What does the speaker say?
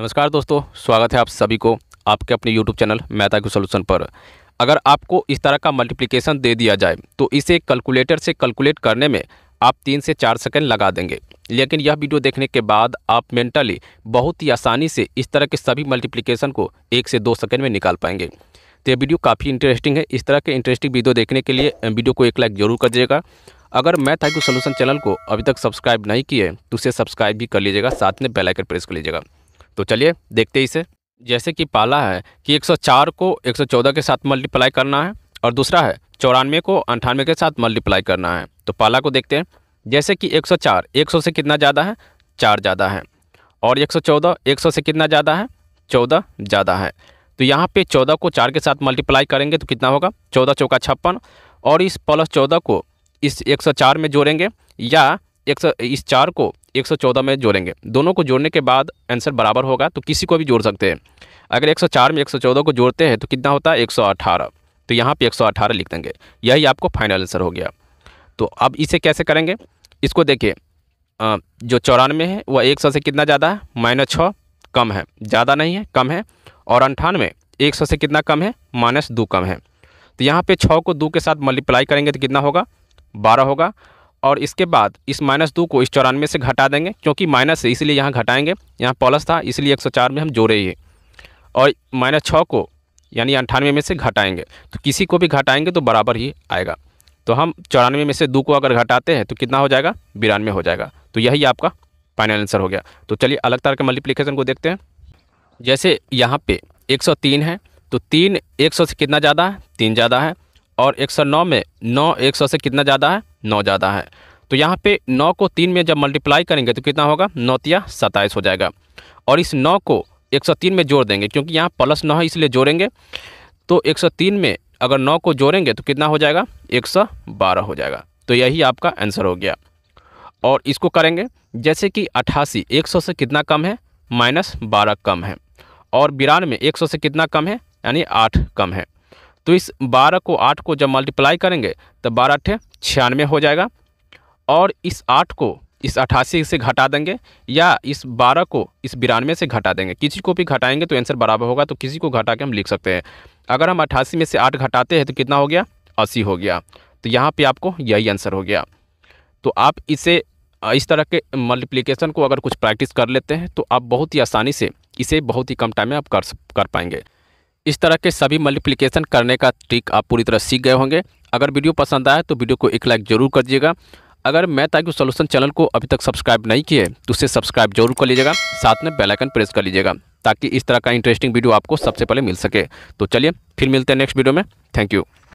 नमस्कार दोस्तों स्वागत है आप सभी को आपके अपने यूट्यूब चैनल मेहता के सोल्यूशन पर अगर आपको इस तरह का मल्टीप्लिकेशन दे दिया जाए तो इसे कैलकुलेटर से कैलकुलेट करने में आप तीन से चार सेकंड लगा देंगे लेकिन यह वीडियो देखने के बाद आप मेंटली बहुत ही आसानी से इस तरह के सभी मल्टीप्लिकेशन को एक से दो सेकेंड में निकाल पाएंगे तो यह वीडियो काफ़ी इंटरेस्टिंग है इस तरह के इंटरेस्टिंग वीडियो देखने के लिए वीडियो को एक लाइक ज़रूर करिएगा अगर मैं था सोल्यूशन चैनल को अभी तक सब्सक्राइब नहीं किए तो उसे सब्सक्राइब भी कर लीजिएगा साथ में बेलाइकन प्रेस कर लीजिएगा तो चलिए देखते इसे जैसे कि पहला है कि 104 को 114 के साथ मल्टीप्लाई करना है और दूसरा है चौरानवे को अंठानवे के साथ मल्टीप्लाई करना है तो पाला को देखते हैं जैसे कि 104 100 से कितना ज़्यादा है चार ज़्यादा है और 114 100 से कितना ज़्यादा है चौदह ज़्यादा है तो यहाँ पे चौदह को चार के साथ मल्टीप्लाई करेंगे तो कितना होगा चौदह चौका छप्पन और इस प्लस चौदह को इस एक में जोड़ेंगे या एक सौ इस चार को एक सौ चौदह में जोड़ेंगे दोनों को जोड़ने के बाद आंसर बराबर होगा तो किसी को भी जोड़ सकते हैं अगर एक सौ चार में एक सौ चौदह को जोड़ते हैं तो कितना होता है एक सौ अठारह तो यहाँ पे एक सौ अठारह लिख देंगे यही आपको फाइनल आंसर हो गया तो अब इसे कैसे करेंगे इसको देखिए जो चौरानवे है वह एक सौ से कितना ज़्यादा है माइनस छः कम है ज़्यादा नहीं है कम है और अंठानवे एक सौ से कितना कम है माइनस दो कम है तो यहाँ पे छः को दो के साथ मल्टीप्लाई करेंगे तो कितना होगा बारह होगा और इसके बाद इस माइनस दो को इस चौरानवे से घटा देंगे क्योंकि माइनस है इसलिए यहाँ घटाएंगे यहाँ प्लस था इसलिए एक सौ चार में हम जोड़े ही और माइनस छः को यानी अंठानवे में से घटाएंगे तो किसी को भी घटाएंगे तो बराबर ही आएगा तो हम चौरानवे में से दो को अगर घटाते हैं तो कितना हो जाएगा बिरानवे हो जाएगा तो यही आपका फाइनल आंसर हो गया तो चलिए अलग तरह के मल्टीप्लिकेशन को देखते हैं जैसे यहाँ सौ तीन है तो तीन सौ से कितना ज़्यादा है तीन ज़्यादा है और 109 में नौ 100 से कितना ज़्यादा है नौ ज़्यादा है तो यहाँ पे नौ को तीन में जब मल्टीप्लाई करेंगे तो कितना होगा नौतिया सत्ताईस हो जाएगा और इस नौ को एक सौ तीन में जोड़ देंगे क्योंकि यहाँ प्लस नौ है इसलिए जोड़ेंगे तो एक सौ तीन में अगर नौ को जोड़ेंगे तो कितना हो जाएगा एक सौ बारह हो जाएगा तो यही आपका आंसर हो गया और इसको करेंगे जैसे कि अट्ठासी एक सौ से कितना कम है माइनस बारह कम है और बिरानवे एक सौ से कितना कम है यानी आठ कम है तो इस बारह को आठ को जब मल्टीप्लाई करेंगे तो बारह अठे छियानवे हो जाएगा और इस आठ को इस अठासी से घटा देंगे या इस बारह को इस बिरानवे से घटा देंगे किसी को भी घटाएंगे तो आंसर बराबर होगा तो किसी को घटा के हम लिख सकते हैं अगर हम अट्ठासी में से आठ घटाते हैं तो कितना हो गया अस्सी हो गया तो यहाँ पर आपको यही आंसर हो गया तो आप इसे इस तरह के मल्टीप्लिकेशन को अगर कुछ प्रैक्टिस कर लेते हैं तो आप बहुत ही आसानी से इसे बहुत ही कम टाइम में आप कर कर पाएंगे इस तरह के सभी मल्टीप्लिकेशन करने का ट्रिक आप पूरी तरह सीख गए होंगे अगर वीडियो पसंद आए तो वीडियो को एक लाइक जरूर कर दीजिएगा अगर मैं ताकि सोल्यूशन चैनल को अभी तक सब्सक्राइब नहीं किए तो उसे सब्सक्राइब जरूर कर लीजिएगा साथ में बेल आइकन प्रेस कर लीजिएगा ताकि इस तरह का इंटरेस्टिंग वीडियो आपको सबसे पहले मिल सके तो चलिए फिर मिलते हैं नेक्स्ट वीडियो में थैंक यू